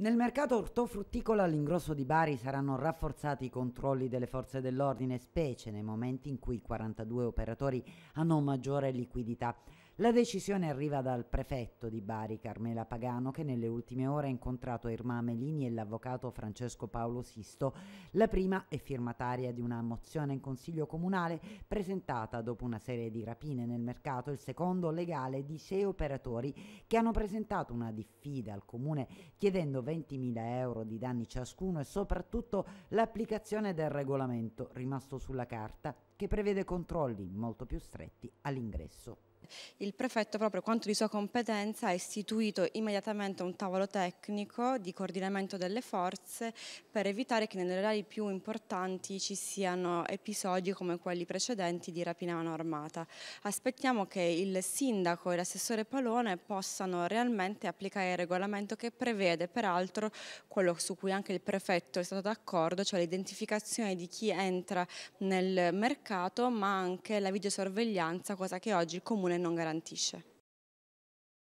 Nel mercato ortofrutticolo all'ingrosso di Bari saranno rafforzati i controlli delle forze dell'ordine, specie nei momenti in cui i 42 operatori hanno maggiore liquidità. La decisione arriva dal prefetto di Bari, Carmela Pagano, che nelle ultime ore ha incontrato Irma Melini e l'avvocato Francesco Paolo Sisto. La prima è firmataria di una mozione in consiglio comunale presentata dopo una serie di rapine nel mercato, il secondo legale di sei operatori che hanno presentato una diffida al comune chiedendo 20.000 euro di danni ciascuno e soprattutto l'applicazione del regolamento rimasto sulla carta che prevede controlli molto più stretti all'ingresso. Il prefetto, proprio quanto di sua competenza, ha istituito immediatamente un tavolo tecnico di coordinamento delle forze per evitare che nelle orari più importanti ci siano episodi come quelli precedenti di rapina mano armata. Aspettiamo che il sindaco e l'assessore Palone possano realmente applicare il regolamento che prevede peraltro quello su cui anche il prefetto è stato d'accordo, cioè l'identificazione di chi entra nel mercato ma anche la videosorveglianza, cosa che oggi il comune comune non garantisce.